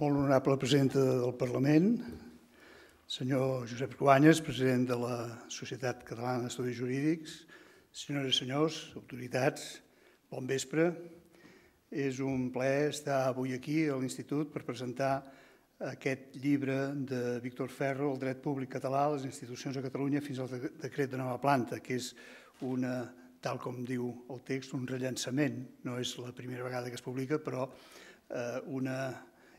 Molt honorable presidenta del Parlament, senyor Josep Cruanyes, president de la Societat Catalana d'Estudis Jurídics, senyores i senyors, autoritats, bon vespre. És un plaer estar avui aquí a l'Institut per presentar aquest llibre de Víctor Ferro, El dret públic català a les institucions de Catalunya fins al decret de nova planta, que és una, tal com diu el text, un rellançament. No és la primera vegada que es publica, però eh, una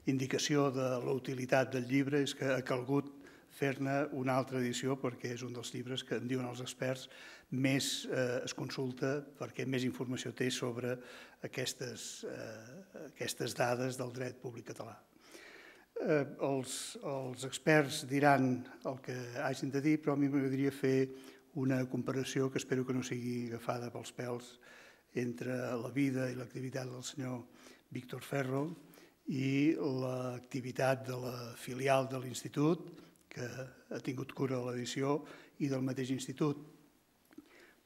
indicació de la utilitat del llibre és que ha calgut fer-ne una altra edició perquè és un dels llibres que, en diuen els experts, més eh, es consulta perquè més informació té sobre aquestes, eh, aquestes dades del dret públic català. Eh, els, els experts diran el que hagin de dir, però a mi m'agradaria fer una comparació que espero que no sigui agafada pels pèls entre la vida i l'activitat del senyor Víctor Ferro, i l'activitat de la filial de l'Institut, que ha tingut cura de l'edició, i del mateix institut,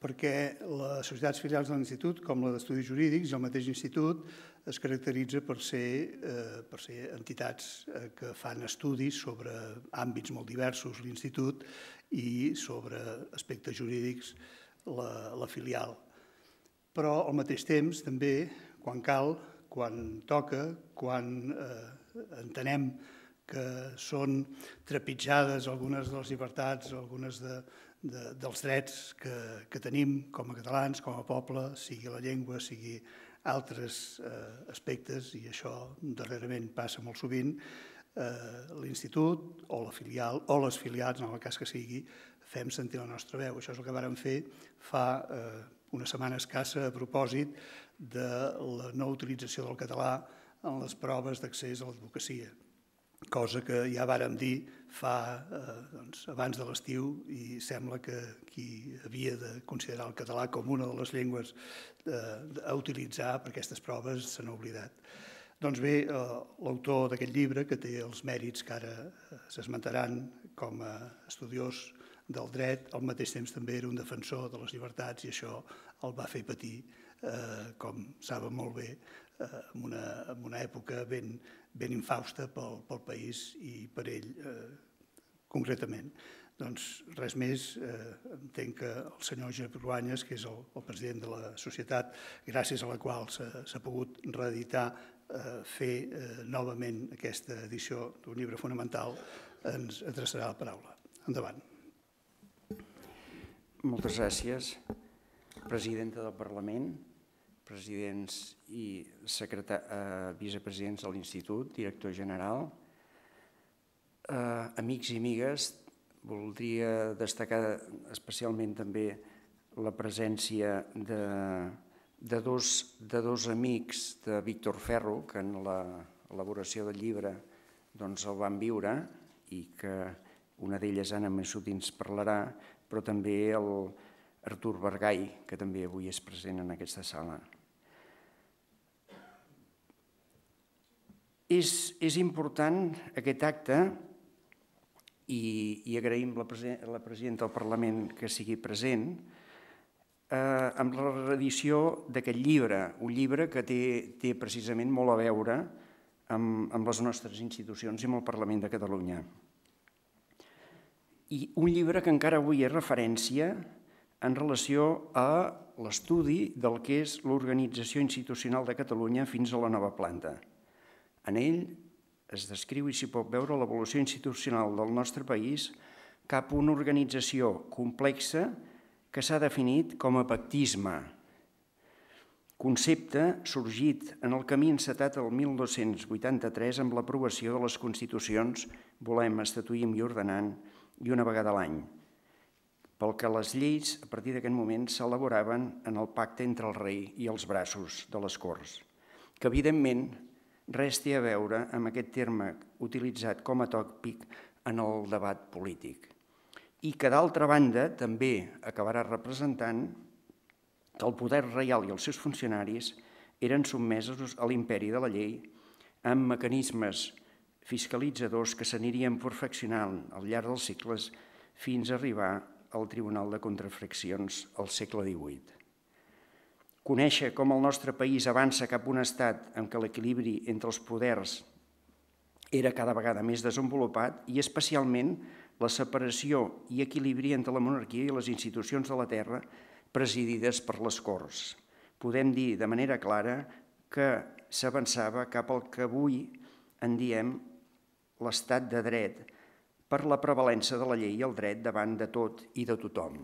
perquè les societats filials de l'Institut, com la d'Estudis Jurídics i el mateix Institut, es caracteritza per ser, eh, per ser entitats eh, que fan estudis sobre àmbits molt diversos, l'Institut, i sobre aspectes jurídics, la, la filial. Però al mateix temps, també, quan cal, quan toca, quan eh, entenem que són trepitjades algunes de les llibertats, algunes de, de, dels drets que, que tenim com a catalans, com a poble, sigui la llengua, sigui altres eh, aspectes, i això darrerament passa molt sovint, eh, l'institut o la filial o les filials, en el cas que sigui, fem sentir la nostra veu. Això és el que vàrem fer fa eh, una setmana escassa a propòsit de la no utilització del català en les proves d'accés a l'advocacia, cosa que ja vàrem dir fa, eh, doncs, abans de l'estiu i sembla que qui havia de considerar el català com una de les llengües eh, a utilitzar per aquestes proves se n'ha oblidat. Doncs bé, eh, l'autor d'aquest llibre, que té els mèrits que ara s'esmentaran com a estudiós del dret, al mateix temps també era un defensor de les llibertats i això el va fer patir, eh, com saben molt bé, eh, en, una, en una època ben, ben infausta pel, pel país i per ell eh, concretament. Doncs res més, eh, entenc que el senyor Josep Ruanyes, que és el, el president de la societat, gràcies a la qual s'ha pogut reeditar, eh, fer eh, novament aquesta edició d'un llibre fonamental, ens adreçarà la paraula. Endavant. Moltes gràcies presidenta del Parlament, presidents i secretar, eh, vicepresidents de l'Institut, director general. Eh, amics i amigues, voldria destacar especialment també la presència de, de, dos, de dos amics de Víctor Ferro, que en l'elaboració del llibre doncs, el van viure i que una d'elles, Anna Messut, ens parlarà, però també el, Artur Vergai, que també avui és present en aquesta sala. És, és important aquest acte i, i agraïm la, presen la presidenta del Parlament que sigui present eh, amb la reedició d'aquest llibre, un llibre que té, té precisament molt a veure amb, amb les nostres institucions i amb el Parlament de Catalunya. I un llibre que encara avui és referència en relació a l'estudi del que és l'organització institucional de Catalunya fins a la nova planta. En ell es descriu i s'hi pot veure l'evolució institucional del nostre país cap a una organització complexa que s'ha definit com a pactisme, concepte sorgit en el camí encetat el 1283 amb l'aprovació de les Constitucions Volem, Estatuïm i Ordenant i una vegada l'any, pel que les lleis a partir d'aquest moment s'elaboraven en el pacte entre el rei i els braços de les Corts, que evidentment res té a veure amb aquest terme utilitzat com a tòpic en el debat polític i que d'altra banda també acabarà representant que el poder reial i els seus funcionaris eren sotmesos a l'imperi de la llei amb mecanismes fiscalitzadors que s'anirien perfeccionant al llarg dels segles fins a arribar al Tribunal de Contrafraccions al segle XVIII. Conèixer com el nostre país avança cap a un estat en què l'equilibri entre els poders era cada vegada més desenvolupat i especialment la separació i equilibri entre la monarquia i les institucions de la terra presidides per les Corts. Podem dir de manera clara que s'avançava cap al que avui en diem l'estat de dret, per la prevalença de la llei i el dret davant de tot i de tothom.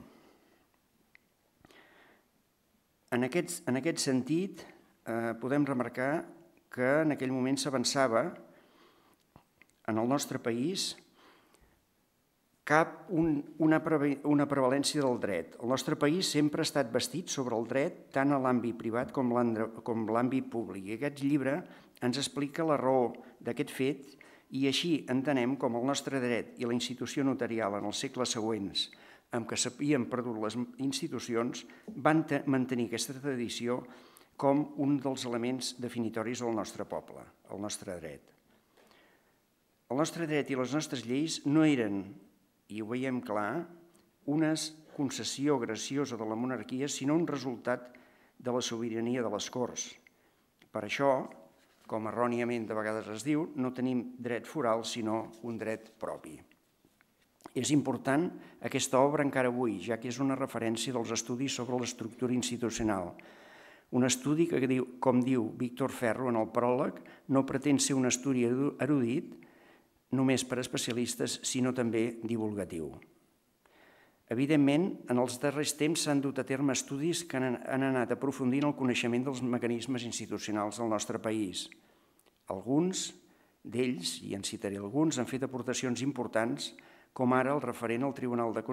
En aquest, en aquest sentit, eh, podem remarcar que en aquell moment s'avançava en el nostre país cap un, una, preve, una prevalència del dret. El nostre país sempre ha estat vestit sobre el dret tant a l'àmbit privat com l'àmbit públic. I aquest llibre ens explica la raó d'aquest fet i així entenem com el nostre dret i la institució notarial en els segles següents, amb què s'havien perdut les institucions, van mantenir aquesta tradició com un dels elements definitoris del nostre poble, el nostre dret. El nostre dret i les nostres lleis no eren, i ho veiem clar, una concessió graciosa de la monarquia, sinó un resultat de la sobirania de les Corts. Per això, com erròniament de vegades es diu, no tenim dret foral, sinó un dret propi. És important aquesta obra encara avui, ja que és una referència dels estudis sobre l'estructura institucional. Un estudi que, diu, com diu Víctor Ferro en el pròleg, no pretén ser un estudi erudit només per especialistes, sinó també divulgatiu. Evidentment, en els darrers temps s'han dut a terme estudis que han, anat aprofundint el coneixement dels mecanismes institucionals del nostre país. Alguns d'ells, i en citaré alguns, han fet aportacions importants, com ara el referent al Tribunal de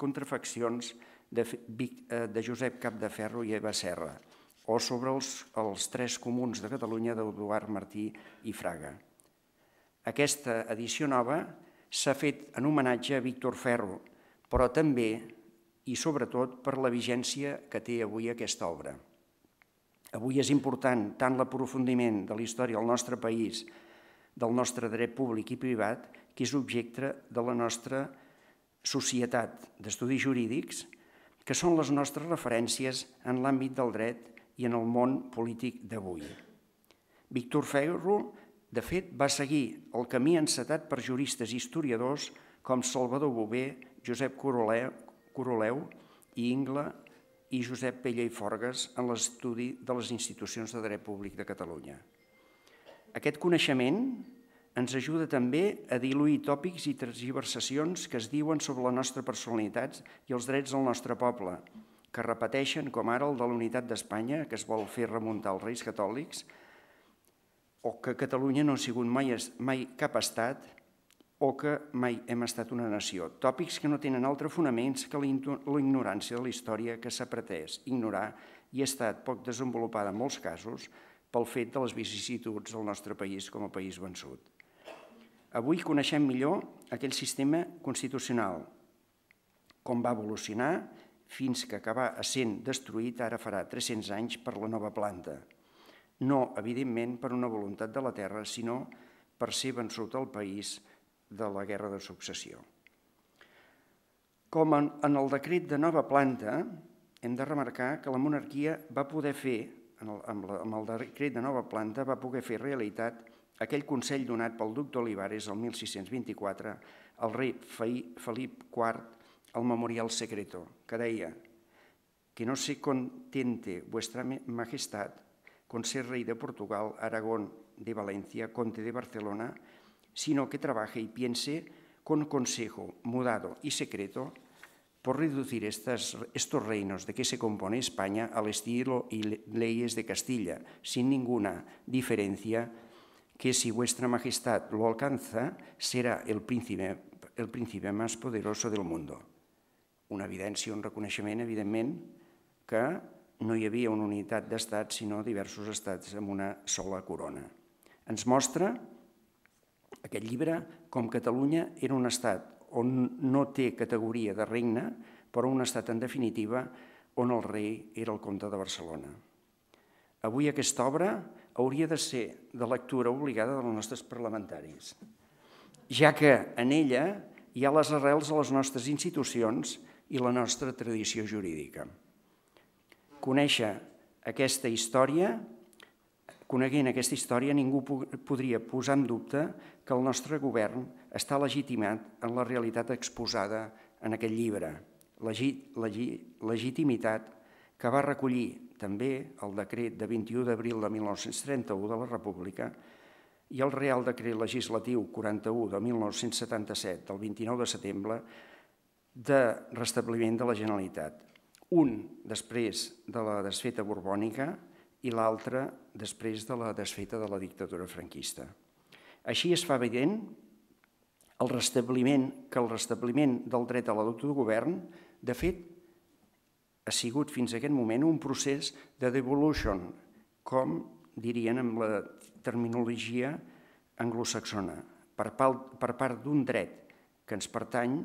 Contrafaccions de, eh, de Josep Capdeferro i Eva Serra, o sobre els, els tres comuns de Catalunya d'Eduard Martí i Fraga. Aquesta edició nova s'ha fet en homenatge a Víctor Ferro, però també i sobretot per la vigència que té avui aquesta obra. Avui és important tant l'aprofundiment de la història del nostre país, del nostre dret públic i privat, que és objecte de la nostra societat d'estudis jurídics, que són les nostres referències en l'àmbit del dret i en el món polític d'avui. Víctor Ferro, de fet, va seguir el camí encetat per juristes i historiadors com Salvador Bové, Josep Coroleu, Coroleu i Ingla i Josep Pella i Forgues en l'estudi de les institucions de dret públic de Catalunya. Aquest coneixement ens ajuda també a diluir tòpics i transversacions que es diuen sobre la nostra personalitat i els drets del nostre poble, que repeteixen, com ara el de la unitat d'Espanya, que es vol fer remuntar als reis catòlics, o que Catalunya no ha sigut mai, mai cap estat, o que mai hem estat una nació, tòpics que no tenen altre fonaments que la ignorància de la història que s'ha pretès ignorar i ha estat poc desenvolupada en molts casos pel fet de les vicissituds del nostre país com a país vençut. Avui coneixem millor aquell sistema constitucional, com va evolucionar fins que acabar sent destruït ara farà 300 anys per la nova planta. No, evidentment, per una voluntat de la terra, sinó per ser vençut al país de la Guerra de Successió. Com en, el decret de nova planta, hem de remarcar que la monarquia va poder fer, en el, amb, el decret de nova planta, va poder fer realitat aquell consell donat pel duc d'Olivares el 1624 al rei Felip IV al Memorial Secreto, que deia que no se contente vuestra majestad con ser rei de Portugal, Aragón, de València, conte de Barcelona, sino que trabaje y piense con consejo mudado y secreto por reducir estas, estos reinos de que se compone España al estilo y leyes de Castilla, sin ninguna diferencia que si vuestra majestad lo alcanza, será el príncipe, el príncipe más poderoso del mundo. Una evidència, un reconeixement, evidentment, que no hi havia una unitat d'estat, sinó diversos estats amb una sola corona. Ens mostra aquest llibre, com Catalunya, era un estat on no té categoria de regne, però un estat, en definitiva, on el rei era el comte de Barcelona. Avui aquesta obra hauria de ser de lectura obligada dels nostres parlamentaris, ja que en ella hi ha les arrels de les nostres institucions i la nostra tradició jurídica. Conèixer aquesta història Coneguent aquesta història, ningú podria posar en dubte que el nostre govern està legitimat en la realitat exposada en aquest llibre, legitimitat que va recollir també el decret de 21 d'abril de 1931 de la República i el Real Decret Legislatiu 41 de 1977 del 29 de setembre de restabliment de la Generalitat. Un després de la desfeta borbònica, i l'altra després de la desfeta de la dictadura franquista. Així es fa evident el restabliment, que el restabliment del dret a l'autogovern, de fet, ha sigut fins a aquest moment un procés de devolution, com dirien amb la terminologia anglosaxona, per part d'un dret que ens pertany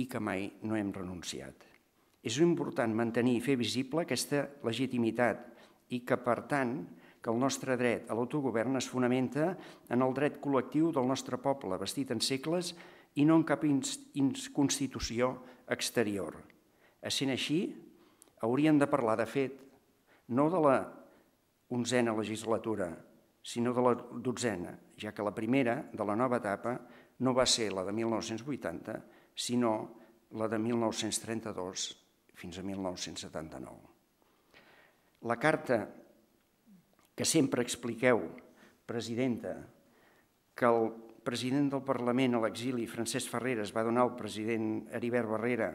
i que mai no hem renunciat. És important mantenir i fer visible aquesta legitimitat i que, per tant, que el nostre dret a l'autogovern es fonamenta en el dret col·lectiu del nostre poble, vestit en segles i no en cap constitució exterior. Essent així, hauríem de parlar, de fet, no de la onzena legislatura, sinó de la dotzena, ja que la primera de la nova etapa no va ser la de 1980, sinó la de 1932 fins a 1979 la carta que sempre expliqueu, presidenta, que el president del Parlament a l'exili, Francesc Ferrer, es va donar al president Heribert Barrera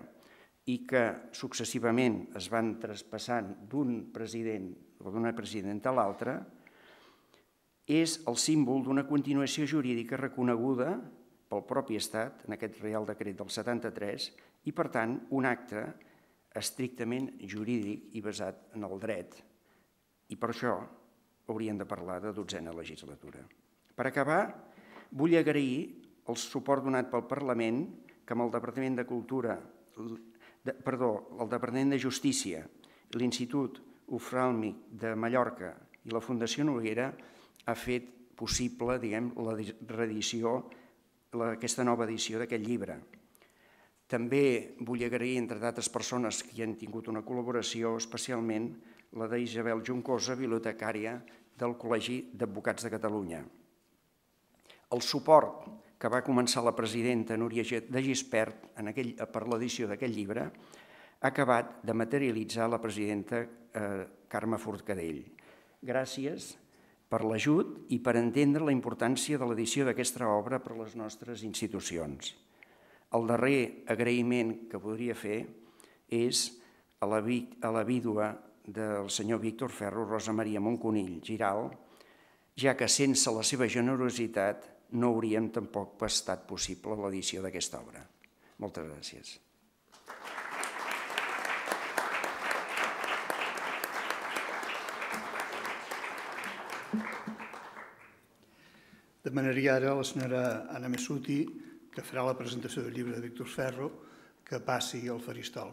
i que successivament es van traspassant d'un president o d'una presidenta a l'altra, és el símbol d'una continuació jurídica reconeguda pel propi Estat, en aquest Real Decret del 73, i per tant un acte estrictament jurídic i basat en el dret, i per això hauríem de parlar de dotzena legislatura. Per acabar, vull agrair el suport donat pel Parlament que amb el Departament de Cultura, de, perdó, el Departament de Justícia, l'Institut Ofràlmic de Mallorca i la Fundació Noguera ha fet possible, diguem, la reedició, la, aquesta nova edició d'aquest llibre. També vull agrair, entre d'altres persones que hi han tingut una col·laboració, especialment la d'Isabel Juncosa, bibliotecària del Col·legi d'Advocats de Catalunya. El suport que va començar la presidenta Núria de Gispert en aquell, per l'edició d'aquest llibre ha acabat de materialitzar la presidenta eh, Carme Forcadell. Gràcies per l'ajut i per entendre la importància de l'edició d'aquesta obra per a les nostres institucions. El darrer agraïment que podria fer és a la, a la vídua del senyor Víctor Ferro, Rosa Maria Monconill Giral, ja que sense la seva generositat no hauríem tampoc estat possible l'edició d'aquesta obra. Moltes gràcies. Demanaria ara a la senyora Anna Messuti que farà la presentació del llibre de Víctor Ferro, que passi al faristol.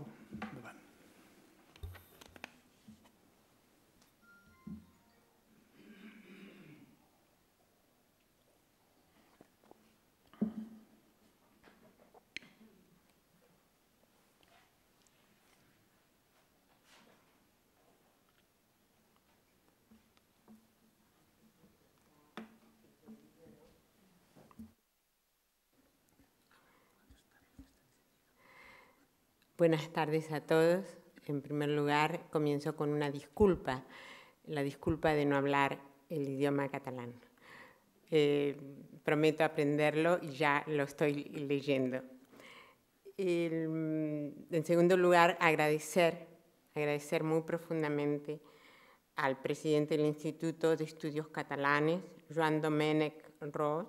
Buenas tardes a todos. En primer lugar, comienzo con una disculpa, la disculpa de no hablar el idioma catalán. Eh, prometo aprenderlo y ya lo estoy leyendo. en segundo lugar, agradecer, agradecer muy profundamente al presidente del Instituto de Estudios Catalanes, Joan Domènech Ross,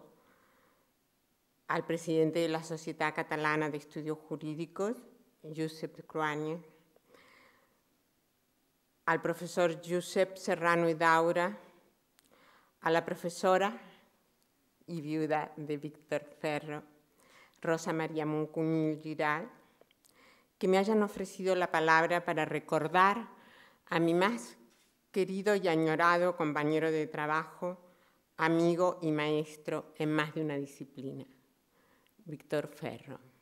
al presidente de la Sociedad Catalana de Estudios Jurídicos, Josep Cruagni, al profesor Josep Serrano y Daura, a la profesora y viuda de Víctor Ferro, Rosa María Moncuñil Giral, que me hayan ofrecido la palabra para recordar a mi más querido y añorado compañero de trabajo, amigo y maestro en más de una disciplina, Víctor Ferro.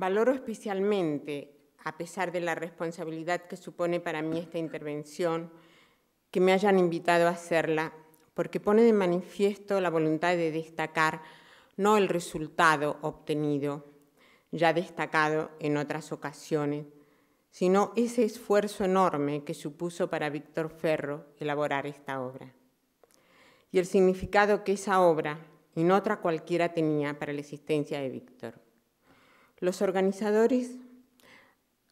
Valoro especialmente, a pesar de la responsabilidad que supone para mí esta intervención, que me hayan invitado a hacerla, porque pone de manifiesto la voluntad de destacar no el resultado obtenido, ya destacado en otras ocasiones, sino ese esfuerzo enorme que supuso para Víctor Ferro elaborar esta obra, y el significado que esa obra y no otra cualquiera tenía para la existencia de Víctor. Los organizadores,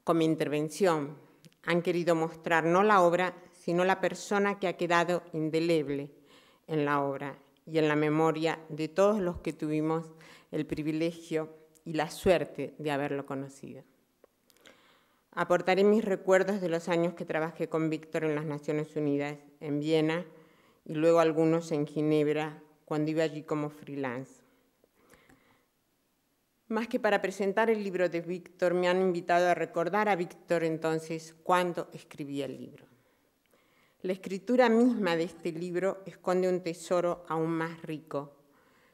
con mi intervención, han querido mostrar no la obra, sino la persona que ha quedado indeleble en la obra y en la memoria de todos los que tuvimos el privilegio y la suerte de haberlo conocido. Aportaré mis recuerdos de los años que trabajé con Víctor en las Naciones Unidas, en Viena, y luego algunos en Ginebra, cuando iba allí como freelance. Más que para presentar el libro de Víctor, me han invitado a recordar a Víctor entonces cuando escribía el libro. La escritura misma de este libro esconde un tesoro aún más rico,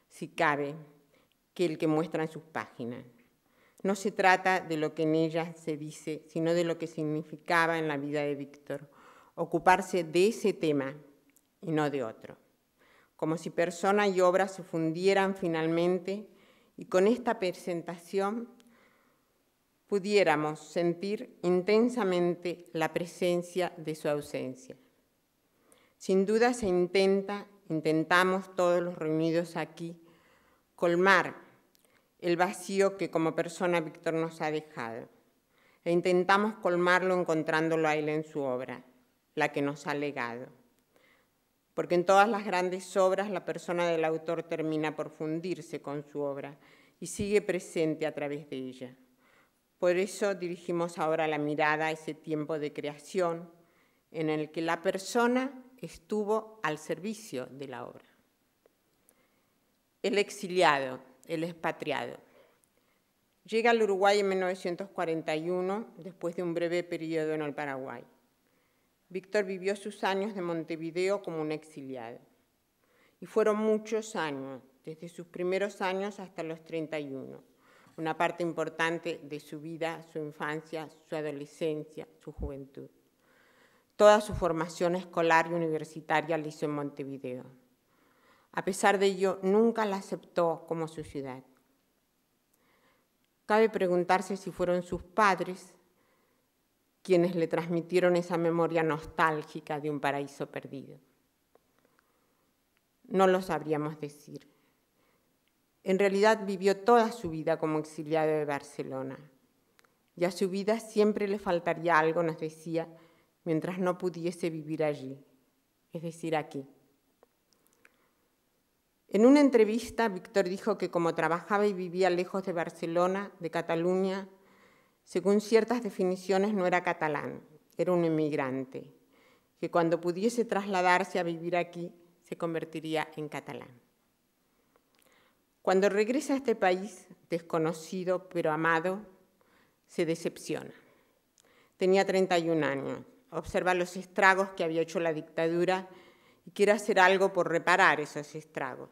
si cabe, que el que muestra en sus páginas. No se trata de lo que en ellas se dice, sino de lo que significaba en la vida de Víctor, ocuparse de ese tema y no de otro, como si persona y obra se fundieran finalmente y con esta presentación pudiéramos sentir intensamente la presencia de su ausencia. Sin duda se intenta, intentamos todos los reunidos aquí, colmar el vacío que como persona Víctor nos ha dejado. E intentamos colmarlo encontrándolo a en su obra, la que nos ha legado porque en todas las grandes obras la persona del autor termina por fundirse con su obra y sigue presente a través de ella. Por eso dirigimos ahora la mirada a ese tiempo de creación en el que la persona estuvo al servicio de la obra. El exiliado, el expatriado. Llega al Uruguay en 1941, después de un breve periodo en el Paraguay. Víctor vivió sus años de Montevideo como un exiliado. Y fueron muchos años, desde sus primeros años hasta los 31. Una parte importante de su vida, su infancia, su adolescencia, su juventud. Toda su formación escolar y universitaria la hizo en Montevideo. A pesar de ello, nunca la aceptó como su ciudad. Cabe preguntarse si fueron sus padres quienes le transmitieron esa memoria nostálgica de un paraíso perdido. No lo sabríamos decir. En realidad vivió toda su vida como exiliado de Barcelona. Y a su vida siempre le faltaría algo, nos decía, mientras no pudiese vivir allí, es decir, aquí. En una entrevista, Víctor dijo que como trabajaba y vivía lejos de Barcelona, de Cataluña, según ciertas definiciones no era catalán, era un emigrante, que cuando pudiese trasladarse a vivir aquí se convertiría en catalán. Cuando regresa a este país, desconocido pero amado, se decepciona. Tenía 31 años, observa los estragos que había hecho la dictadura y quiere hacer algo por reparar esos estragos.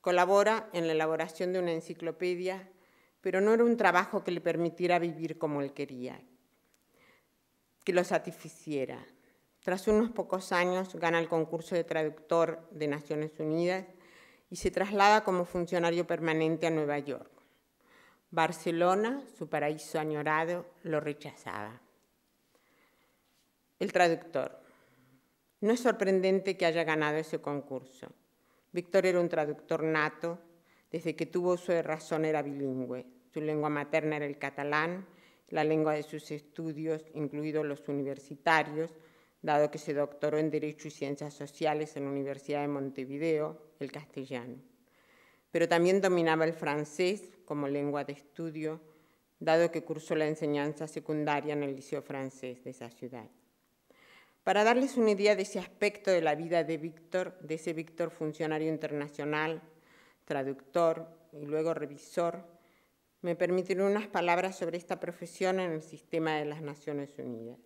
Colabora en la elaboración de una enciclopedia pero no era un trabajo que le permitiera vivir como él quería, que lo satisficiera. Tras unos pocos años gana el concurso de traductor de Naciones Unidas y se traslada como funcionario permanente a Nueva York. Barcelona, su paraíso añorado, lo rechazaba. El traductor. No es sorprendente que haya ganado ese concurso. Víctor era un traductor nato, desde que tuvo su de razón era bilingüe. Su lengua materna era el catalán, la lengua de sus estudios, incluidos los universitarios, dado que se doctoró en Derecho y Ciencias Sociales en la Universidad de Montevideo, el castellano. Pero también dominaba el francés como lengua de estudio, dado que cursó la enseñanza secundaria en el Liceo Francés de esa ciudad. Para darles una idea de ese aspecto de la vida de Víctor, de ese Víctor funcionario internacional, traductor y luego revisor, me permitiré unas palabras sobre esta profesión en el sistema de las Naciones Unidas.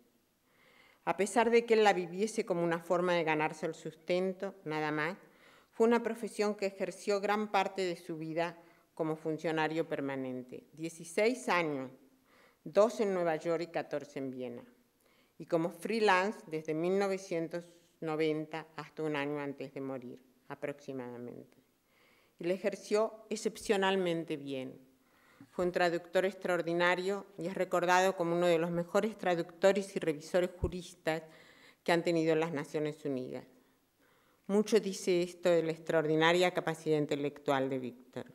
A pesar de que él la viviese como una forma de ganarse el sustento, nada más, fue una profesión que ejerció gran parte de su vida como funcionario permanente, 16 años, 2 en Nueva York y 14 en Viena, y como freelance desde 1990 hasta un año antes de morir, aproximadamente. Y la ejerció excepcionalmente bien, fue un traductor extraordinario y es recordado como uno de los mejores traductores y revisores juristas que han tenido las Naciones Unidas. Mucho dice esto de la extraordinaria capacidad intelectual de Víctor.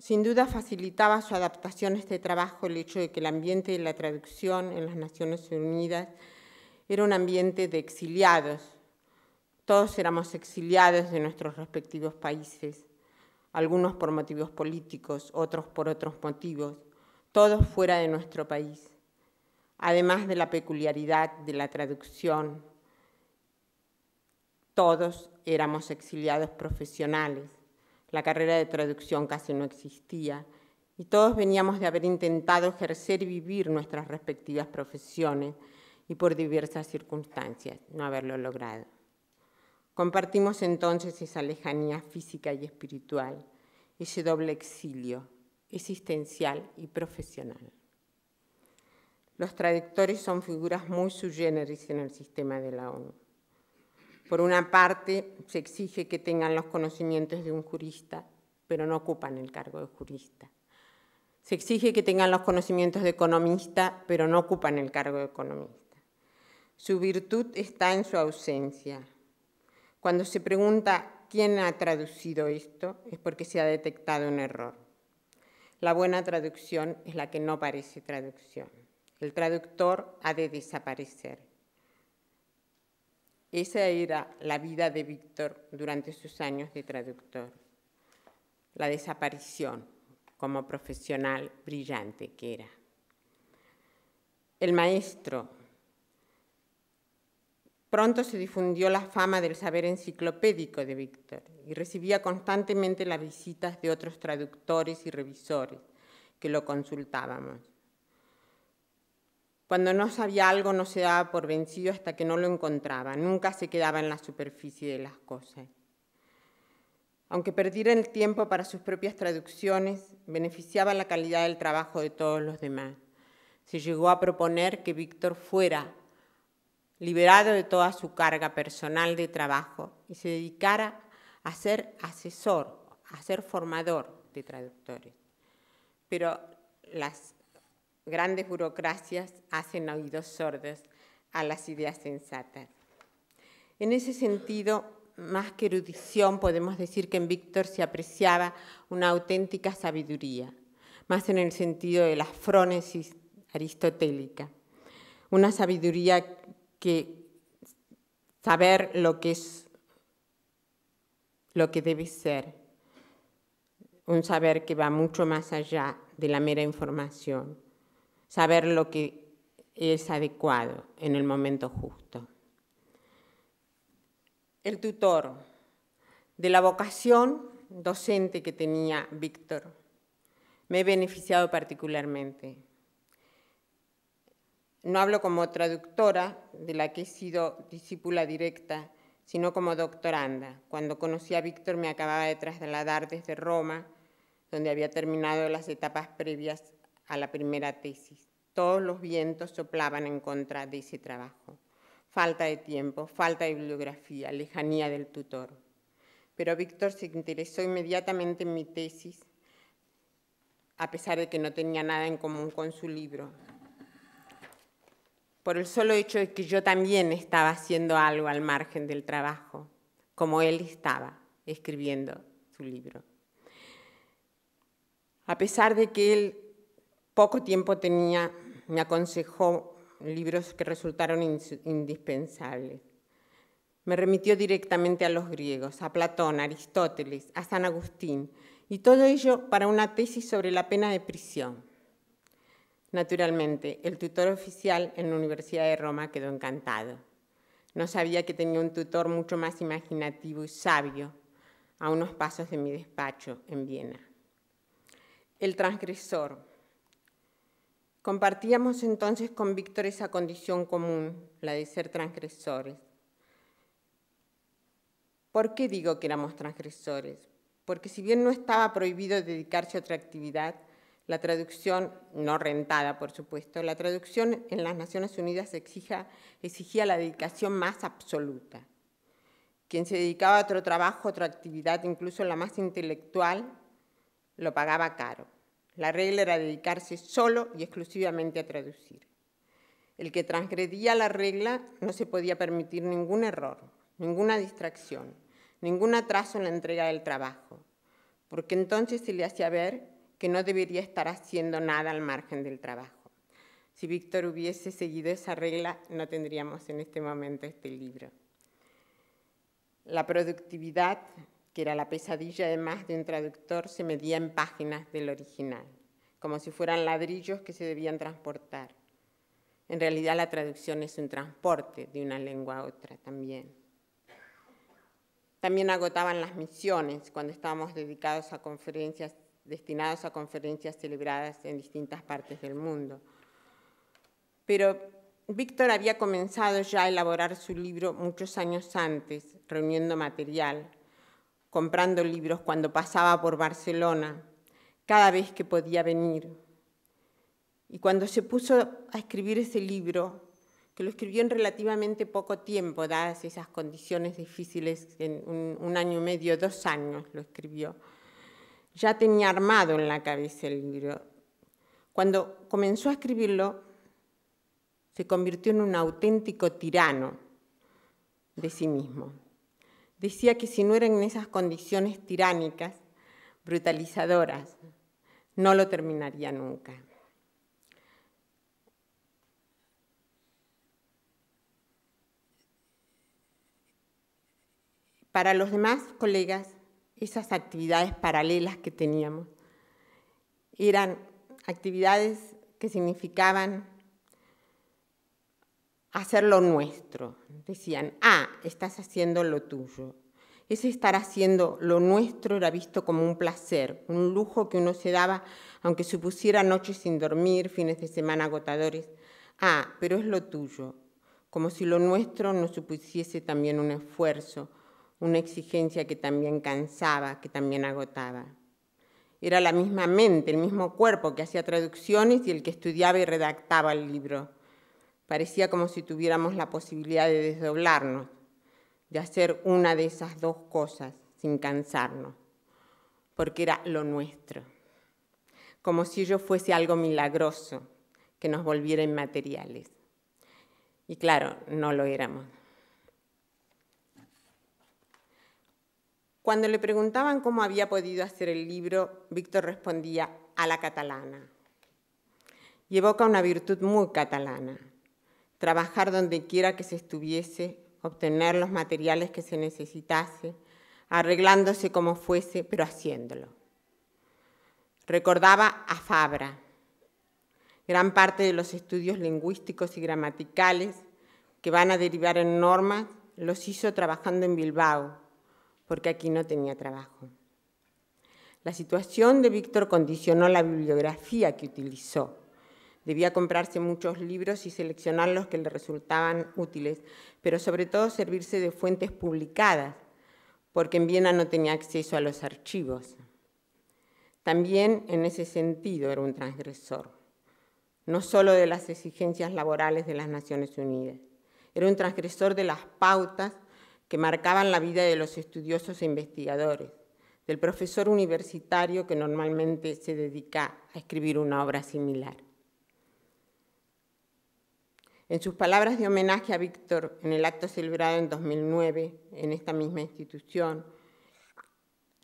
Sin duda facilitaba su adaptación a este trabajo el hecho de que el ambiente de la traducción en las Naciones Unidas era un ambiente de exiliados, todos éramos exiliados de nuestros respectivos países, algunos por motivos políticos, otros por otros motivos, todos fuera de nuestro país. Además de la peculiaridad de la traducción, todos éramos exiliados profesionales. La carrera de traducción casi no existía y todos veníamos de haber intentado ejercer y vivir nuestras respectivas profesiones y por diversas circunstancias no haberlo logrado. Compartimos entonces esa lejanía física y espiritual, ese doble exilio existencial y profesional. Los traductores son figuras muy sui en el sistema de la ONU. Por una parte, se exige que tengan los conocimientos de un jurista, pero no ocupan el cargo de jurista. Se exige que tengan los conocimientos de economista, pero no ocupan el cargo de economista. Su virtud está en su ausencia, cuando se pregunta quién ha traducido esto, es porque se ha detectado un error. La buena traducción es la que no parece traducción. El traductor ha de desaparecer. Esa era la vida de Víctor durante sus años de traductor. La desaparición como profesional brillante que era. El maestro Pronto se difundió la fama del saber enciclopédico de Víctor y recibía constantemente las visitas de otros traductores y revisores que lo consultábamos. Cuando no sabía algo no se daba por vencido hasta que no lo encontraba, nunca se quedaba en la superficie de las cosas. Aunque perdiera el tiempo para sus propias traducciones, beneficiaba la calidad del trabajo de todos los demás. Se llegó a proponer que Víctor fuera liberado de toda su carga personal de trabajo y se dedicara a ser asesor, a ser formador de traductores. Pero las grandes burocracias hacen oídos sordos a las ideas sensatas. En ese sentido, más que erudición, podemos decir que en Víctor se apreciaba una auténtica sabiduría, más en el sentido de la frónesis aristotélica, una sabiduría que saber lo que es, lo que debe ser. Un saber que va mucho más allá de la mera información. Saber lo que es adecuado en el momento justo. El tutor de la vocación docente que tenía Víctor me he beneficiado particularmente no hablo como traductora, de la que he sido discípula directa, sino como doctoranda. Cuando conocí a Víctor me acababa de trasladar desde Roma, donde había terminado las etapas previas a la primera tesis. Todos los vientos soplaban en contra de ese trabajo. Falta de tiempo, falta de bibliografía, lejanía del tutor. Pero Víctor se interesó inmediatamente en mi tesis, a pesar de que no tenía nada en común con su libro, por el solo hecho de que yo también estaba haciendo algo al margen del trabajo, como él estaba escribiendo su libro. A pesar de que él poco tiempo tenía, me aconsejó libros que resultaron indispensables. Me remitió directamente a los griegos, a Platón, a Aristóteles, a San Agustín, y todo ello para una tesis sobre la pena de prisión. Naturalmente, el tutor oficial en la Universidad de Roma quedó encantado. No sabía que tenía un tutor mucho más imaginativo y sabio a unos pasos de mi despacho en Viena. El transgresor. Compartíamos entonces con Víctor esa condición común, la de ser transgresores. ¿Por qué digo que éramos transgresores? Porque si bien no estaba prohibido dedicarse a otra actividad, la traducción, no rentada por supuesto, la traducción en las Naciones Unidas exigía la dedicación más absoluta. Quien se dedicaba a otro trabajo, otra actividad, incluso la más intelectual, lo pagaba caro. La regla era dedicarse solo y exclusivamente a traducir. El que transgredía la regla no se podía permitir ningún error, ninguna distracción, ningún atraso en la entrega del trabajo, porque entonces se le hacía ver que no debería estar haciendo nada al margen del trabajo. Si Víctor hubiese seguido esa regla, no tendríamos en este momento este libro. La productividad, que era la pesadilla de más de un traductor, se medía en páginas del original, como si fueran ladrillos que se debían transportar. En realidad la traducción es un transporte de una lengua a otra también. También agotaban las misiones cuando estábamos dedicados a conferencias destinados a conferencias celebradas en distintas partes del mundo. Pero Víctor había comenzado ya a elaborar su libro muchos años antes, reuniendo material, comprando libros cuando pasaba por Barcelona, cada vez que podía venir. Y cuando se puso a escribir ese libro, que lo escribió en relativamente poco tiempo, dadas esas condiciones difíciles, en un, año y medio, dos años lo escribió, ya tenía armado en la cabeza el libro. Cuando comenzó a escribirlo, se convirtió en un auténtico tirano de sí mismo. Decía que si no era en esas condiciones tiránicas, brutalizadoras, no lo terminaría nunca. Para los demás colegas, esas actividades paralelas que teníamos. Eran actividades que significaban hacer lo nuestro. Decían, ah, estás haciendo lo tuyo. Ese estar haciendo lo nuestro era visto como un placer, un lujo que uno se daba, aunque supusiera noches sin dormir, fines de semana agotadores. Ah, pero es lo tuyo, como si lo nuestro no supusiese también un esfuerzo, una exigencia que también cansaba, que también agotaba. Era la misma mente, el mismo cuerpo que hacía traducciones y el que estudiaba y redactaba el libro. Parecía como si tuviéramos la posibilidad de desdoblarnos, de hacer una de esas dos cosas sin cansarnos, porque era lo nuestro, como si ello fuese algo milagroso que nos volviera inmateriales. Y claro, no lo éramos. Cuando le preguntaban cómo había podido hacer el libro, Víctor respondía, a la catalana. Y evoca una virtud muy catalana, trabajar donde quiera que se estuviese, obtener los materiales que se necesitase, arreglándose como fuese, pero haciéndolo. Recordaba a Fabra. Gran parte de los estudios lingüísticos y gramaticales que van a derivar en normas los hizo trabajando en Bilbao, porque aquí no tenía trabajo. La situación de Víctor condicionó la bibliografía que utilizó. Debía comprarse muchos libros y seleccionar los que le resultaban útiles, pero sobre todo servirse de fuentes publicadas, porque en Viena no tenía acceso a los archivos. También en ese sentido era un transgresor, no solo de las exigencias laborales de las Naciones Unidas, era un transgresor de las pautas que marcaban la vida de los estudiosos e investigadores, del profesor universitario que normalmente se dedica a escribir una obra similar. En sus palabras de homenaje a Víctor en el acto celebrado en 2009 en esta misma institución,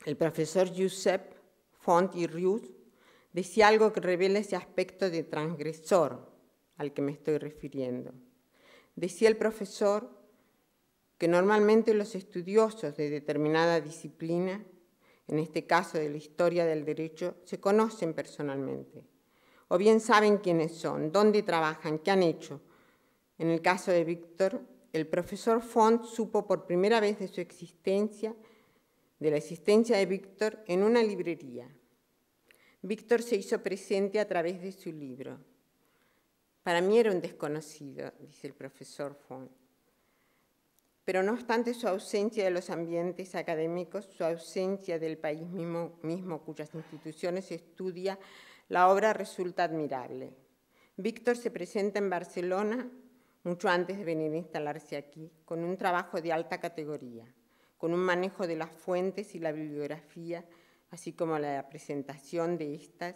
el profesor Giuseppe Font y Rius decía algo que revela ese aspecto de transgresor al que me estoy refiriendo. Decía el profesor que normalmente los estudiosos de determinada disciplina, en este caso de la historia del derecho, se conocen personalmente, o bien saben quiénes son, dónde trabajan, qué han hecho. En el caso de Víctor, el profesor Font supo por primera vez de su existencia, de la existencia de Víctor, en una librería. Víctor se hizo presente a través de su libro. Para mí era un desconocido, dice el profesor Font pero no obstante su ausencia de los ambientes académicos, su ausencia del país mismo, cuyas instituciones estudia, la obra resulta admirable. Víctor se presenta en Barcelona mucho antes de venir a instalarse aquí, con un trabajo de alta categoría, con un manejo de las fuentes y la bibliografía, así como la presentación de estas,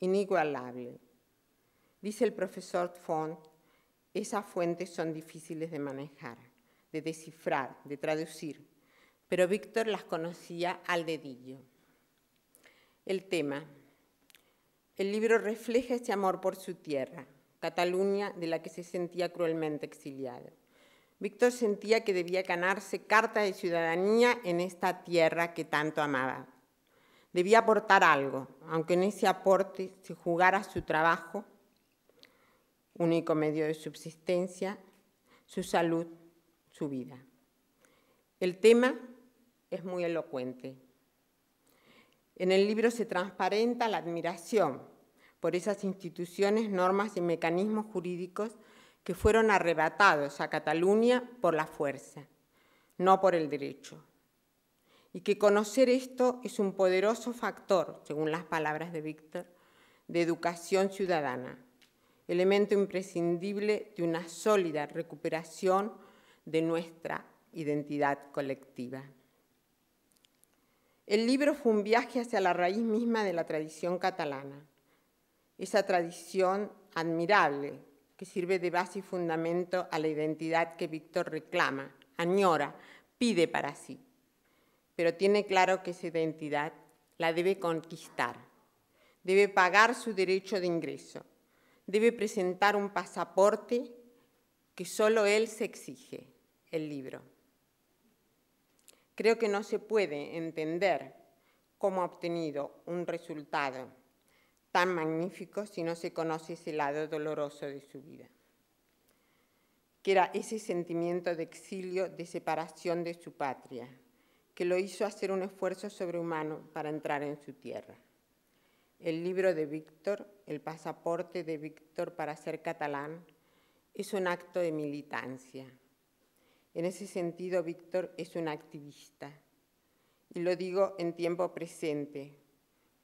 inigualable. Dice el profesor Font, esas fuentes son difíciles de manejar de descifrar, de traducir, pero Víctor las conocía al dedillo. El tema. El libro refleja ese amor por su tierra, Cataluña, de la que se sentía cruelmente exiliado. Víctor sentía que debía ganarse carta de ciudadanía en esta tierra que tanto amaba. Debía aportar algo, aunque en ese aporte se jugara su trabajo, único medio de subsistencia, su salud su vida. El tema es muy elocuente. En el libro se transparenta la admiración por esas instituciones, normas y mecanismos jurídicos que fueron arrebatados a Cataluña por la fuerza, no por el derecho. Y que conocer esto es un poderoso factor, según las palabras de Víctor, de educación ciudadana, elemento imprescindible de una sólida recuperación de nuestra identidad colectiva. El libro fue un viaje hacia la raíz misma de la tradición catalana, esa tradición admirable que sirve de base y fundamento a la identidad que Víctor reclama, añora, pide para sí, pero tiene claro que esa identidad la debe conquistar, debe pagar su derecho de ingreso, debe presentar un pasaporte que solo él se exige el libro. Creo que no se puede entender cómo ha obtenido un resultado tan magnífico si no se conoce ese lado doloroso de su vida, que era ese sentimiento de exilio, de separación de su patria, que lo hizo hacer un esfuerzo sobrehumano para entrar en su tierra. El libro de Víctor, el pasaporte de Víctor para ser catalán, es un acto de militancia, en ese sentido, Víctor es un activista. Y lo digo en tiempo presente,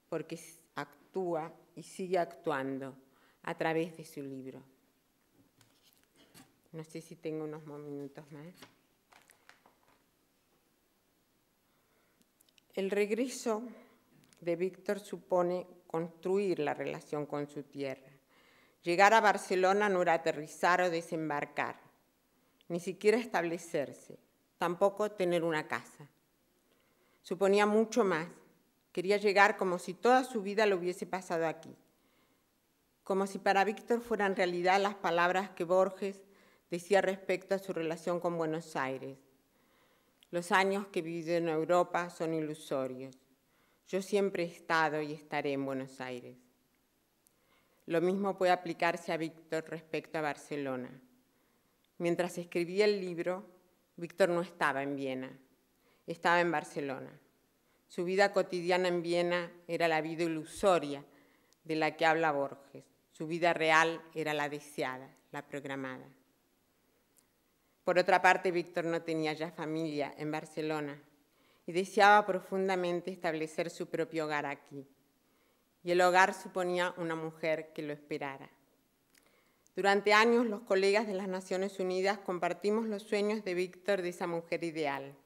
porque actúa y sigue actuando a través de su libro. No sé si tengo unos minutos más. El regreso de Víctor supone construir la relación con su tierra. Llegar a Barcelona no era aterrizar o desembarcar, ni siquiera establecerse, tampoco tener una casa. Suponía mucho más. Quería llegar como si toda su vida lo hubiese pasado aquí. Como si para Víctor fueran realidad las palabras que Borges decía respecto a su relación con Buenos Aires. Los años que he vivido en Europa son ilusorios. Yo siempre he estado y estaré en Buenos Aires. Lo mismo puede aplicarse a Víctor respecto a Barcelona. Mientras escribía el libro, Víctor no estaba en Viena, estaba en Barcelona. Su vida cotidiana en Viena era la vida ilusoria de la que habla Borges. Su vida real era la deseada, la programada. Por otra parte, Víctor no tenía ya familia en Barcelona y deseaba profundamente establecer su propio hogar aquí. Y el hogar suponía una mujer que lo esperara. Durante años los colegas de las Naciones Unidas compartimos los sueños de Víctor de esa mujer ideal.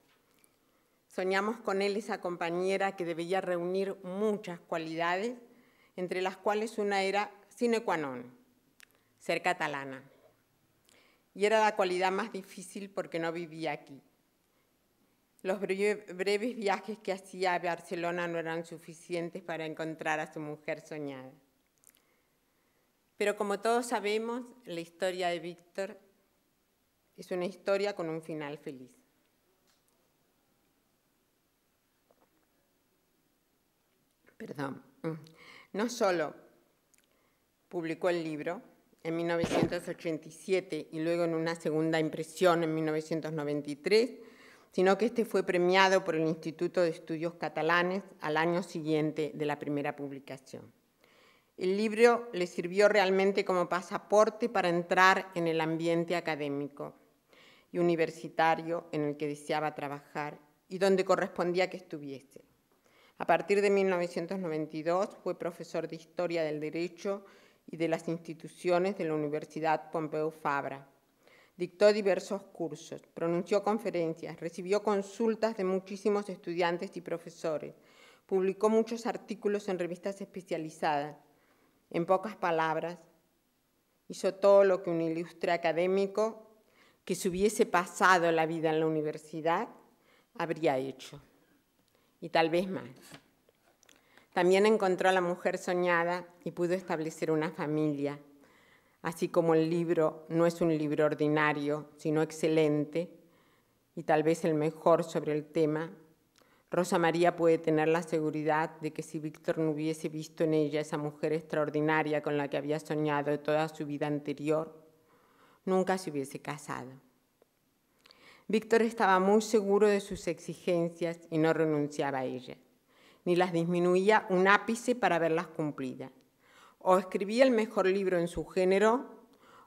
Soñamos con él esa compañera que debía reunir muchas cualidades, entre las cuales una era sine qua non, ser catalana. Y era la cualidad más difícil porque no vivía aquí. Los breves viajes que hacía a Barcelona no eran suficientes para encontrar a su mujer soñada. Pero como todos sabemos, la historia de Víctor es una historia con un final feliz. Perdón. No solo publicó el libro en 1987 y luego en una segunda impresión en 1993, sino que este fue premiado por el Instituto de Estudios Catalanes al año siguiente de la primera publicación. El libro le sirvió realmente como pasaporte para entrar en el ambiente académico y universitario en el que deseaba trabajar y donde correspondía que estuviese. A partir de 1992 fue profesor de Historia del Derecho y de las instituciones de la Universidad Pompeu Fabra. Dictó diversos cursos, pronunció conferencias, recibió consultas de muchísimos estudiantes y profesores, publicó muchos artículos en revistas especializadas en pocas palabras, hizo todo lo que un ilustre académico que se hubiese pasado la vida en la universidad habría hecho, y tal vez más. También encontró a la mujer soñada y pudo establecer una familia, así como el libro no es un libro ordinario, sino excelente, y tal vez el mejor sobre el tema Rosa María puede tener la seguridad de que si Víctor no hubiese visto en ella esa mujer extraordinaria con la que había soñado toda su vida anterior, nunca se hubiese casado. Víctor estaba muy seguro de sus exigencias y no renunciaba a ellas, ni las disminuía un ápice para verlas cumplidas. O escribía el mejor libro en su género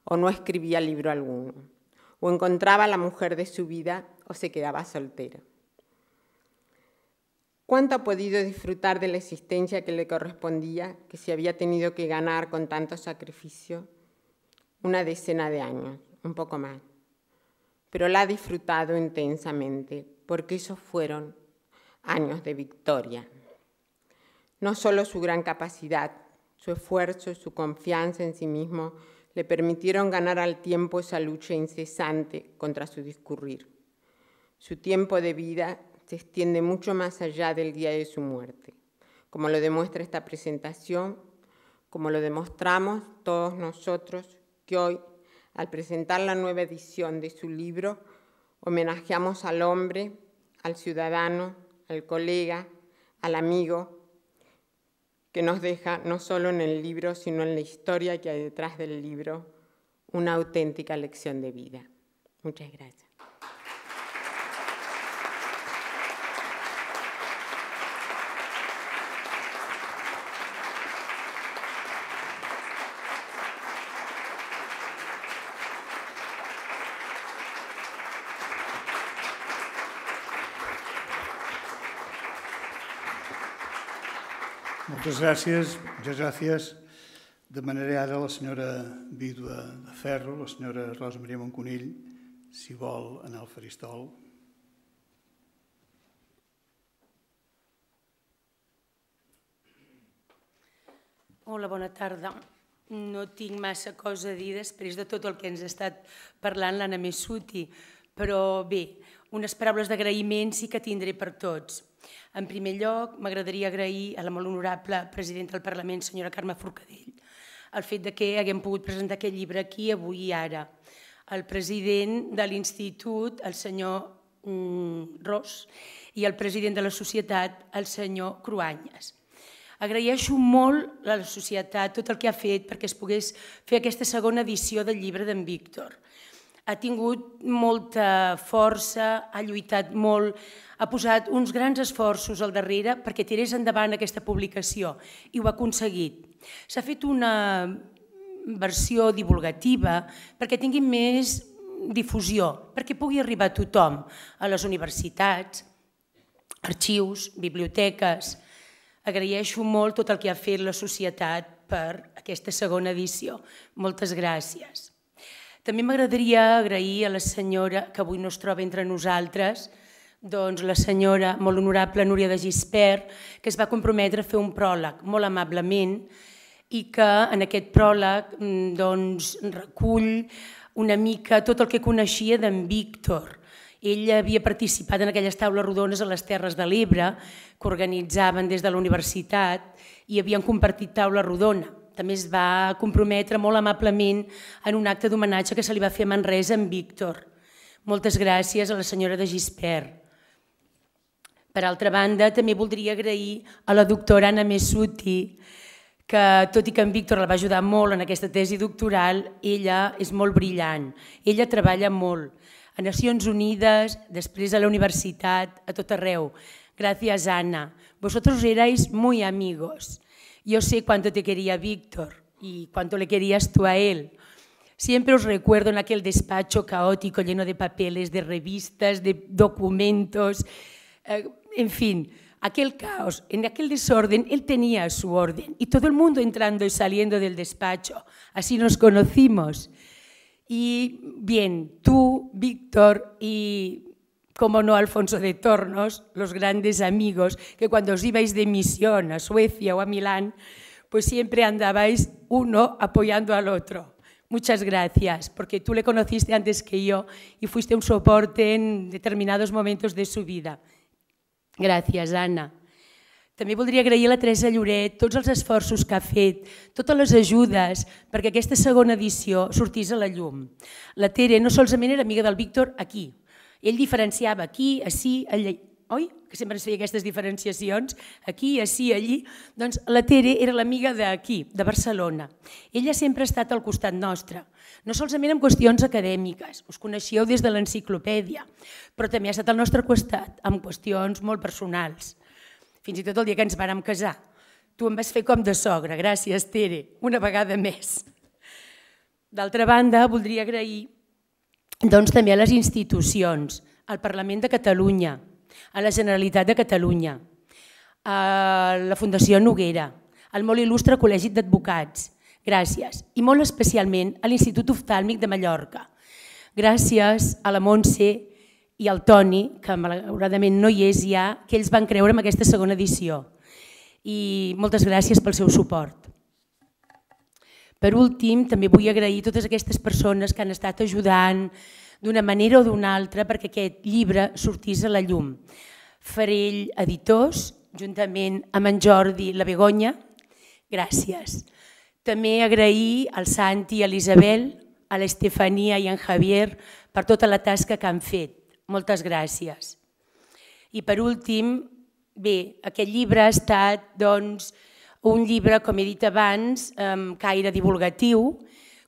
o no escribía libro alguno. O encontraba a la mujer de su vida o se quedaba soltero. ¿Cuánto ha podido disfrutar de la existencia que le correspondía, que se había tenido que ganar con tanto sacrificio? Una decena de años, un poco más. Pero la ha disfrutado intensamente, porque esos fueron años de victoria. No solo su gran capacidad, su esfuerzo, y su confianza en sí mismo le permitieron ganar al tiempo esa lucha incesante contra su discurrir. Su tiempo de vida se extiende mucho más allá del día de su muerte, como lo demuestra esta presentación, como lo demostramos todos nosotros que hoy, al presentar la nueva edición de su libro, homenajeamos al hombre, al ciudadano, al colega, al amigo, que nos deja no solo en el libro, sino en la historia que hay detrás del libro, una auténtica lección de vida. Muchas gracias. Moltes gràcies, moltes gràcies. Demanaré ara a la senyora vídua de Ferro, la senyora Rosa Maria Monconill, si vol anar al faristol. Hola, bona tarda. No tinc massa cosa a dir després de tot el que ens ha estat parlant l'Anna Messuti, però bé, unes paraules d'agraïment sí que tindré per tots. En primer lloc, m'agradaria agrair a la molt honorable presidenta del Parlament, senyora Carme Forcadell, el fet de que haguem pogut presentar aquest llibre aquí avui i ara. El president de l'Institut, el senyor mm, Ros, i el president de la societat, el senyor Cruanyes. Agraeixo molt a la societat tot el que ha fet perquè es pogués fer aquesta segona edició del llibre d'en Víctor ha tingut molta força, ha lluitat molt, ha posat uns grans esforços al darrere perquè tirés endavant aquesta publicació i ho ha aconseguit. S'ha fet una versió divulgativa perquè tingui més difusió, perquè pugui arribar a tothom, a les universitats, arxius, biblioteques. Agraeixo molt tot el que ha fet la societat per aquesta segona edició. Moltes gràcies. També m'agradaria agrair a la senyora, que avui no es troba entre nosaltres, doncs la senyora molt honorable Núria de Gispert, que es va comprometre a fer un pròleg molt amablement i que en aquest pròleg mm, doncs, recull una mica tot el que coneixia d'en Víctor. Ell havia participat en aquelles taules rodones a les Terres de l'Ebre que organitzaven des de la universitat i havien compartit taula rodona. També es va comprometre molt amablement en un acte d'homenatge que se li va fer a Manresa en Víctor. Moltes gràcies a la senyora de Gispert. Per altra banda, també voldria agrair a la doctora Anna Messuti, que tot i que en Víctor la va ajudar molt en aquesta tesi doctoral, ella és molt brillant, ella treballa molt. A Nacions Unides, després a la universitat, a tot arreu. Gràcies, Anna. Vosotros erais muy amigos. Yo sé cuánto te quería Víctor y cuánto le querías tú a él. Siempre os recuerdo en aquel despacho caótico lleno de papeles, de revistas, de documentos, eh, en fin, aquel caos, en aquel desorden, él tenía su orden y todo el mundo entrando y saliendo del despacho. Así nos conocimos. Y bien, tú, Víctor y como no Alfonso de Tornos, los grandes amigos, que cuando os ibais de misión a Suecia o a Milán, pues siempre andabais uno apoyando al otro. Muchas gracias, porque tú le conociste antes que yo y fuiste un soporte en determinados momentos de su vida. Gracias, Ana. También podría agrair a la Teresa Lloret todos los esfuerzos que ha fet, todas las ayudas, perquè aquesta segona edició sortís a la llum. La Tere no solament era amiga del Víctor aquí, Ell diferenciava aquí, ací, allà, oi? Que sempre es feia aquestes diferenciacions, aquí, ací, allí. Doncs la Tere era l'amiga d'aquí, de Barcelona. Ella sempre ha estat al costat nostre, no solament en qüestions acadèmiques, us coneixeu des de l'enciclopèdia, però també ha estat al nostre costat en qüestions molt personals. Fins i tot el dia que ens vàrem casar. Tu em vas fer com de sogra, gràcies, Tere, una vegada més. D'altra banda, voldria agrair doncs, també a les institucions, al Parlament de Catalunya, a la Generalitat de Catalunya, a la Fundació Noguera, al molt il·lustre Col·legi d'Advocats, gràcies, i molt especialment a l'Institut Oftàlmic de Mallorca. Gràcies a la Montse i al Toni, que malauradament no hi és ja, que ells van creure en aquesta segona edició. I moltes gràcies pel seu suport. Per últim, també vull agrair totes aquestes persones que han estat ajudant d'una manera o d'una altra perquè aquest llibre sortís a la llum. Farell Editors, juntament amb en Jordi La Begonya, gràcies. També agrair al Santi, i a l'Isabel, a l'Estefania i en Javier per tota la tasca que han fet. Moltes gràcies. I per últim, bé, aquest llibre ha estat doncs, un llibre, com he dit abans, amb caire divulgatiu,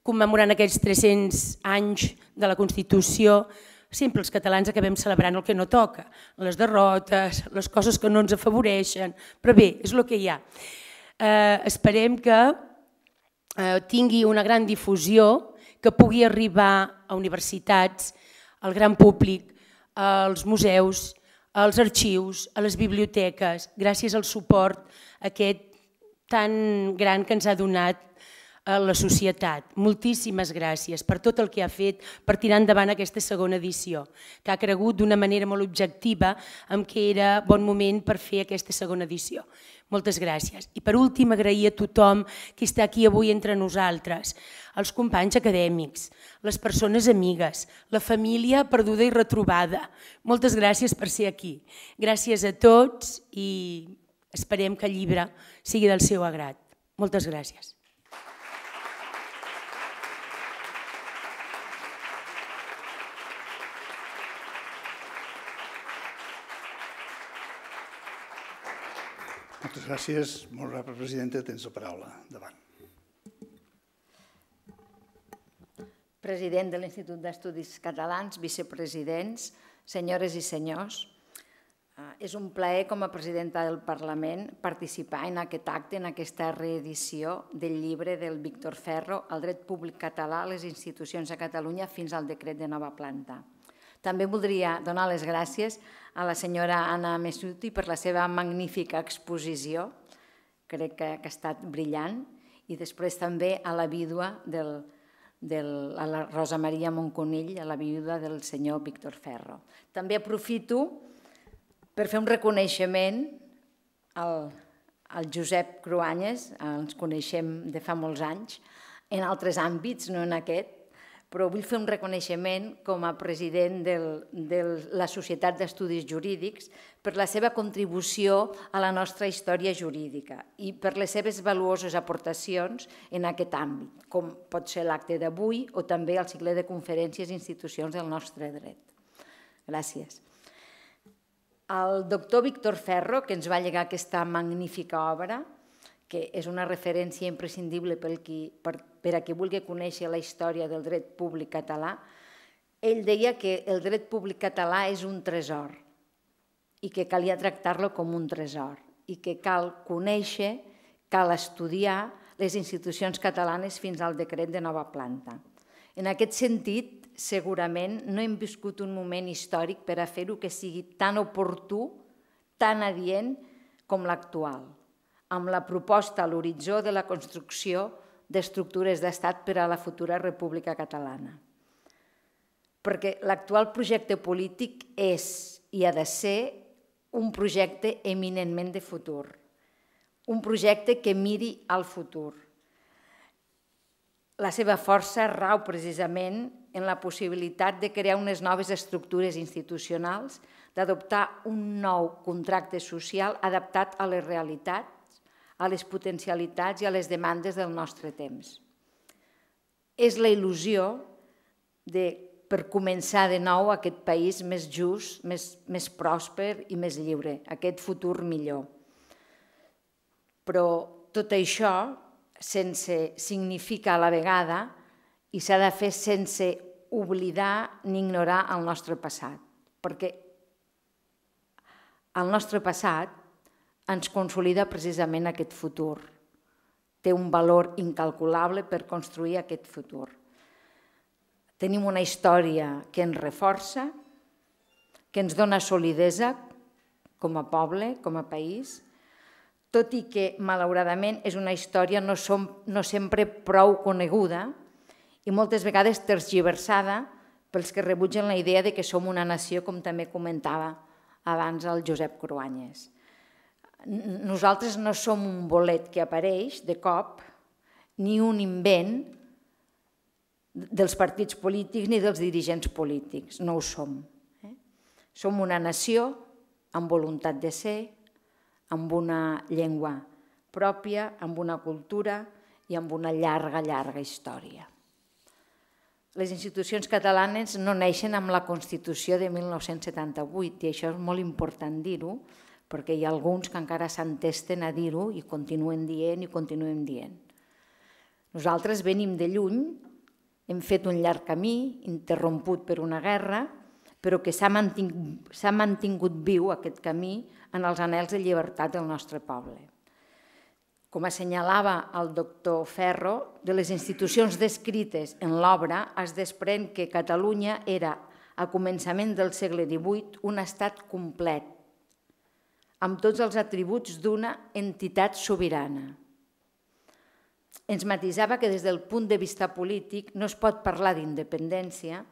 commemorant aquests 300 anys de la Constitució, sempre els catalans acabem celebrant el que no toca, les derrotes, les coses que no ens afavoreixen, però bé, és el que hi ha. Eh, esperem que eh, tingui una gran difusió, que pugui arribar a universitats, al gran públic, als museus, als arxius, a les biblioteques, gràcies al suport aquest tan gran que ens ha donat a eh, la societat. Moltíssimes gràcies per tot el que ha fet per tirar endavant aquesta segona edició, que ha cregut d'una manera molt objectiva en què era bon moment per fer aquesta segona edició. Moltes gràcies. I per últim, agrair a tothom que està aquí avui entre nosaltres, els companys acadèmics, les persones amigues, la família perduda i retrobada. Moltes gràcies per ser aquí. Gràcies a tots i Esperem que el llibre sigui del seu agrat. Moltes gràcies. Moltes gràcies. Molt honorable presidenta, tens la paraula. Davant. President de l'Institut d'Estudis Catalans, vicepresidents, senyores i senyors, Eh, és un plaer com a presidenta del Parlament participar en aquest acte, en aquesta reedició del llibre del Víctor Ferro, el dret públic català a les institucions de Catalunya fins al decret de nova planta. També voldria donar les gràcies a la senyora Anna Messuti per la seva magnífica exposició, crec que, ha estat brillant, i després també a la vídua del, de la Rosa Maria Monconill, a la viuda del senyor Víctor Ferro. També aprofito per fer un reconeixement al, al Josep Cruanyes, ens coneixem de fa molts anys, en altres àmbits, no en aquest, però vull fer un reconeixement com a president del, de la Societat d'Estudis Jurídics per la seva contribució a la nostra història jurídica i per les seves valuoses aportacions en aquest àmbit, com pot ser l'acte d'avui o també el cicle de conferències i institucions del nostre dret. Gràcies el doctor Víctor Ferro, que ens va llegar aquesta magnífica obra, que és una referència imprescindible pel qui, per, per a qui vulgui conèixer la història del dret públic català, ell deia que el dret públic català és un tresor i que calia tractar-lo com un tresor i que cal conèixer, cal estudiar les institucions catalanes fins al decret de nova planta. En aquest sentit, segurament no hem viscut un moment històric per a fer-ho que sigui tan oportú, tan adient com l'actual, amb la proposta a l'horitzó de la construcció d'estructures d'estat per a la futura República Catalana. Perquè l'actual projecte polític és i ha de ser un projecte eminentment de futur, un projecte que miri al futur. La seva força rau precisament en la possibilitat de crear unes noves estructures institucionals, d'adoptar un nou contracte social adaptat a les realitats, a les potencialitats i a les demandes del nostre temps. És la il·lusió de, per començar de nou aquest país més just, més, més pròsper i més lliure, aquest futur millor. Però tot això, sense significar a la vegada i s'ha de fer sense oblidar ni ignorar el nostre passat, perquè el nostre passat ens consolida precisament aquest futur. Té un valor incalculable per construir aquest futur. Tenim una història que ens reforça, que ens dona solidesa com a poble, com a país, tot i que, malauradament, és una història no, som, no sempre prou coneguda, i moltes vegades tergiversada pels que rebutgen la idea de que som una nació, com també comentava abans el Josep Cruanyes. Nosaltres no som un bolet que apareix de cop, ni un invent dels partits polítics ni dels dirigents polítics, no ho som. Eh? Som una nació amb voluntat de ser, amb una llengua pròpia, amb una cultura i amb una llarga, llarga història les institucions catalanes no neixen amb la Constitució de 1978 i això és molt important dir-ho perquè hi ha alguns que encara s'entesten a dir-ho i continuen dient i continuem dient. Nosaltres venim de lluny, hem fet un llarg camí, interromput per una guerra, però que s'ha mantingut, mantingut viu aquest camí en els anells de llibertat del nostre poble. Com assenyalava el doctor Ferro, de les institucions descrites en l'obra es desprèn que Catalunya era, a començament del segle XVIII, un estat complet, amb tots els atributs d'una entitat sobirana. Ens matisava que des del punt de vista polític no es pot parlar d'independència,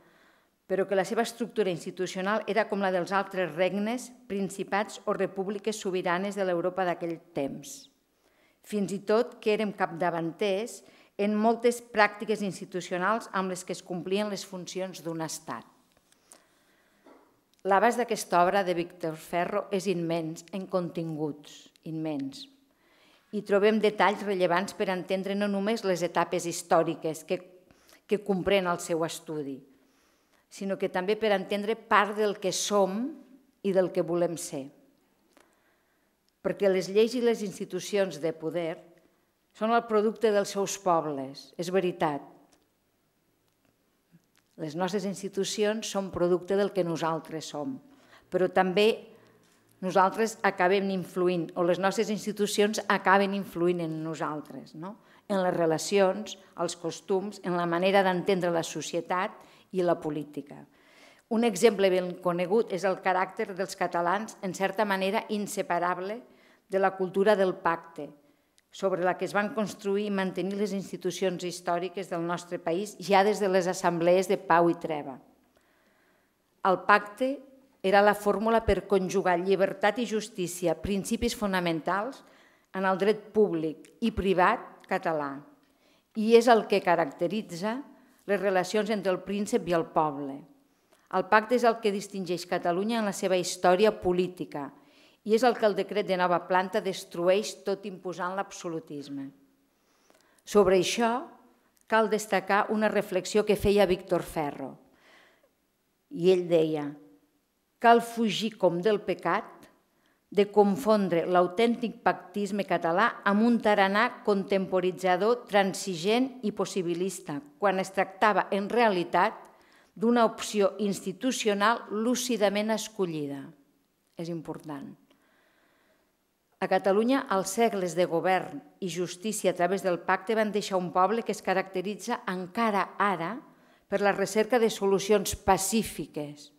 però que la seva estructura institucional era com la dels altres regnes, principats o repúbliques sobiranes de l'Europa d'aquell temps fins i tot que érem capdavanters en moltes pràctiques institucionals amb les que es complien les funcions d'un estat. L'abast d'aquesta obra de Víctor Ferro és immens en continguts, immens. I trobem detalls rellevants per entendre no només les etapes històriques que, que comprèn el seu estudi, sinó que també per entendre part del que som i del que volem ser perquè les lleis i les institucions de poder són el producte dels seus pobles, és veritat. Les nostres institucions són producte del que nosaltres som, però també nosaltres acabem influint, o les nostres institucions acaben influint en nosaltres, no? en les relacions, els costums, en la manera d'entendre la societat i la política. Un exemple ben conegut és el caràcter dels catalans, en certa manera inseparable, de la cultura del pacte, sobre la que es van construir i mantenir les institucions històriques del nostre país ja des de les assemblees de pau i treva. El pacte era la fórmula per conjugar llibertat i justícia, principis fonamentals, en el dret públic i privat català, i és el que caracteritza les relacions entre el príncep i el poble. El pacte és el que distingeix Catalunya en la seva història política – i és el que el decret de nova planta destrueix tot imposant l'absolutisme. Sobre això, cal destacar una reflexió que feia Víctor Ferro. I ell deia, cal fugir com del pecat de confondre l'autèntic pactisme català amb un taranà contemporitzador, transigent i possibilista, quan es tractava en realitat d'una opció institucional lúcidament escollida. És important. A Catalunya, els segles de govern i justícia a través del pacte van deixar un poble que es caracteritza encara ara per la recerca de solucions pacífiques,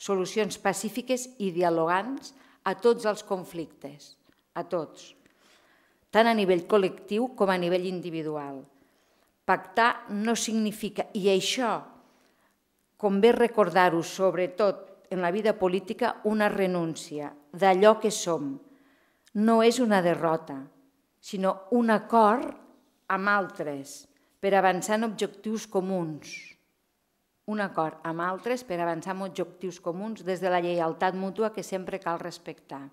solucions pacífiques i dialogants a tots els conflictes, a tots, tant a nivell col·lectiu com a nivell individual. Pactar no significa, i això convé recordar-ho sobretot en la vida política, una renúncia d'allò que som, no és una derrota, sinó un acord amb altres per avançar en objectius comuns. Un acord amb altres per avançar en objectius comuns des de la lleialtat mútua que sempre cal respectar.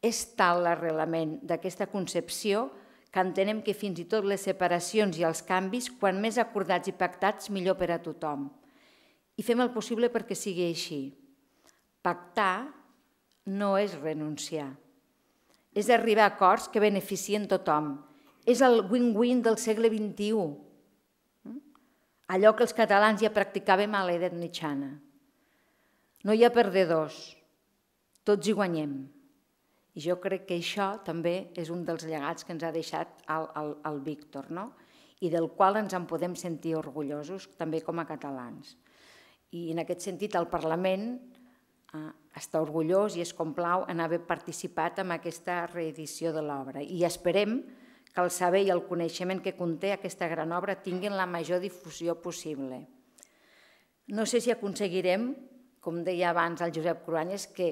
És tal l'arrelament d'aquesta concepció que entenem que fins i tot les separacions i els canvis, quan més acordats i pactats, millor per a tothom. I fem el possible perquè sigui així. Pactar no és renunciar. És arribar a acords que beneficien tothom. És el win-win del segle XXI. Allò que els catalans ja practicàvem a l'edat mitjana. No hi ha perdedors. Tots hi guanyem. I jo crec que això també és un dels llegats que ens ha deixat el, el, el Víctor, no? i del qual ens en podem sentir orgullosos també com a catalans. I en aquest sentit el Parlament Eh, està orgullós i es complau en haver participat en aquesta reedició de l'obra i esperem que el saber i el coneixement que conté aquesta gran obra tinguin la major difusió possible. No sé si aconseguirem, com deia abans el Josep Cruanyes, que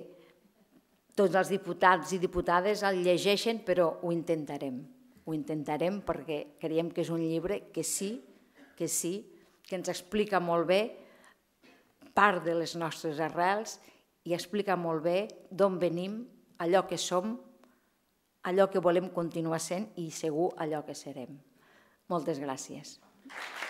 tots els diputats i diputades el llegeixen, però ho intentarem. Ho intentarem perquè creiem que és un llibre que sí, que sí, que ens explica molt bé part de les nostres arrels i explica molt bé d'on venim, allò que som, allò que volem continuar sent i segur allò que serem. Moltes gràcies. Gràcies.